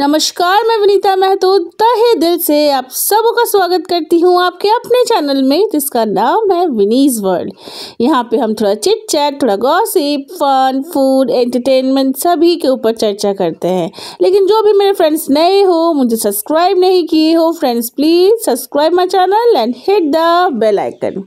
नमस्कार मैं विनीता महतो तहे दिल से आप सब का स्वागत करती हूँ आपके अपने चैनल में जिसका नाम है विनीज वर्ल्ड यहाँ पे हम थोड़ा चिट चैट थोड़ा गॉसिप फन फूड एंटरटेनमेंट सभी के ऊपर चर्चा करते हैं लेकिन जो भी मेरे फ्रेंड्स नए हो मुझे सब्सक्राइब नहीं किए हो friends please subscribe my channel and hit the bell icon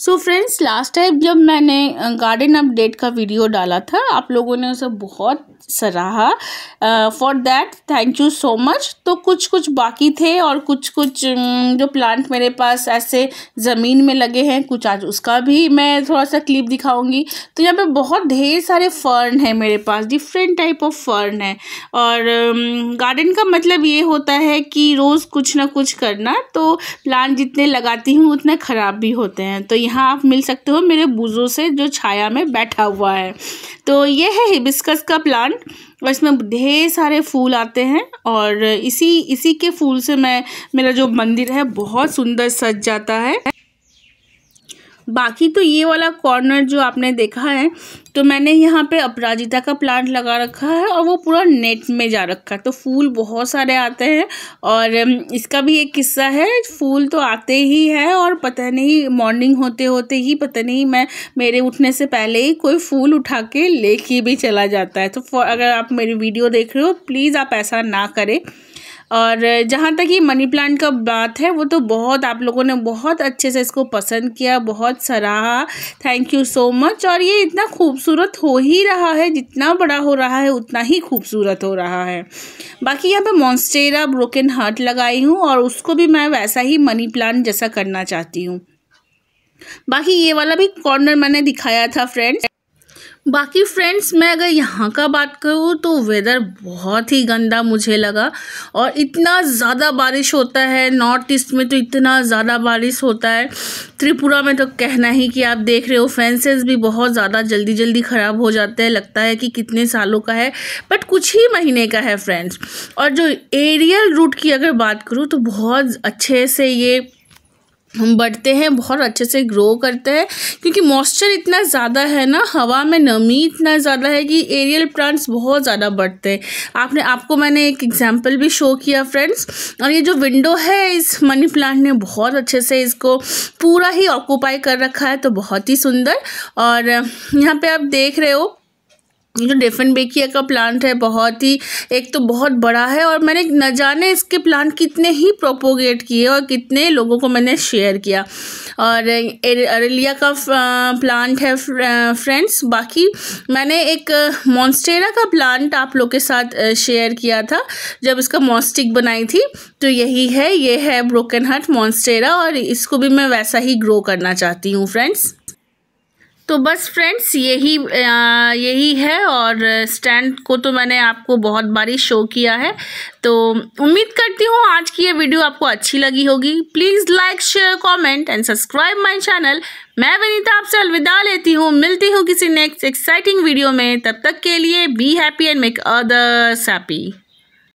so friends last time जब मैंने गार्डन अपडेट का वीडियो डाला था आप लोगों ने उसे बहुत सराहा for that thank you so much तो कुछ कुछ बाकी थे और कुछ कुछ जो प्लांट मेरे पास ऐसे ज़मीन में लगे हैं कुछ आज उसका भी मैं थोड़ा सा क्लिप दिखाऊंगी तो यहाँ पे बहुत ढेर सारे फर्न है मेरे पास डिफरेंट टाइप ऑफ फर्न है और गार्डन का मतलब ये होता है कि रोज़ कुछ ना कुछ करना तो प्लांट जितने लगाती हूँ उतने ख़राब भी होते हैं तो यहाँ आप मिल सकते हो मेरे बूज़ों से जो छाया में बैठा हुआ है तो ये है हिबिस्कस का प्लांट और इसमें ढेर सारे फूल आते हैं और इसी इसी के फूल से मैं मेरा जो मंदिर है बहुत सुंदर सज जाता है बाकी तो ये वाला कॉर्नर जो आपने देखा है तो मैंने यहाँ पे अपराजिता का प्लांट लगा रखा है और वो पूरा नेट में जा रखा है तो फूल बहुत सारे आते हैं और इसका भी एक किस्सा है फूल तो आते ही है और पता नहीं मॉर्निंग होते होते ही पता नहीं मैं मेरे उठने से पहले ही कोई फूल उठा के लेके भी चला जाता है तो अगर आप मेरी वीडियो देख रहे हो प्लीज़ आप ऐसा ना करें और जहाँ तक ये मनी प्लांट का बात है वो तो बहुत आप लोगों ने बहुत अच्छे से इसको पसंद किया बहुत सराहा थैंक यू सो मच और ये इतना खूबसूरत हो ही रहा है जितना बड़ा हो रहा है उतना ही खूबसूरत हो रहा है बाकी यहाँ पे मॉन्स्टेरा ब्रोकन हार्ट लगाई हूँ और उसको भी मैं वैसा ही मनी प्लांट जैसा करना चाहती हूँ बाकी ये वाला भी कॉर्नर मैंने दिखाया था फ्रेंड्स बाकी फ्रेंड्स मैं अगर यहाँ का बात करूँ तो वेदर बहुत ही गंदा मुझे लगा और इतना ज़्यादा बारिश होता है नॉर्थ ईस्ट में तो इतना ज़्यादा बारिश होता है त्रिपुरा में तो कहना ही कि आप देख रहे हो फेंसेस भी बहुत ज़्यादा जल्दी जल्दी ख़राब हो जाते हैं लगता है कि कितने सालों का है बट कुछ ही महीने का है फ्रेंड्स और जो एरियल रूट की अगर बात करूँ तो बहुत अच्छे से ये हम बढ़ते हैं बहुत अच्छे से ग्रो करते हैं क्योंकि मॉइस्चर इतना ज़्यादा है ना हवा में नमी इतना ज़्यादा है कि एरियल प्लांट्स बहुत ज़्यादा बढ़ते हैं आपने आपको मैंने एक एग्जांपल भी शो किया फ्रेंड्स और ये जो विंडो है इस मनी प्लांट ने बहुत अच्छे से इसको पूरा ही ऑक्यूपाई कर रखा है तो बहुत ही सुंदर और यहाँ पर आप देख रहे हो जो डेफन बेकिया का प्लांट है बहुत ही एक तो बहुत बड़ा है और मैंने न जाने इसके प्लांट कितने ही प्रोपोगेट किए और कितने लोगों को मैंने शेयर किया और अरेलिया का प्लांट है फ्रेंड्स बाकी मैंने एक मॉन्स्टेरा का प्लांट आप लोग के साथ शेयर किया था जब इसका मॉस्टिक बनाई थी तो यही है ये है ब्रोकन हट मॉन्स्टेरा और इसको भी मैं वैसा ही ग्रो करना चाहती हूँ फ्रेंड्स तो बस फ्रेंड्स यही यही है और स्टैंड को तो मैंने आपको बहुत बारी शो किया है तो उम्मीद करती हूँ आज की ये वीडियो आपको अच्छी लगी होगी please like share comment and subscribe my channel मैं विनीता आपसे अलविदा लेती हूँ मिलती हूँ किसी नेक्स्ट एक्साइटिंग वीडियो में तब तक के लिए be happy and make others happy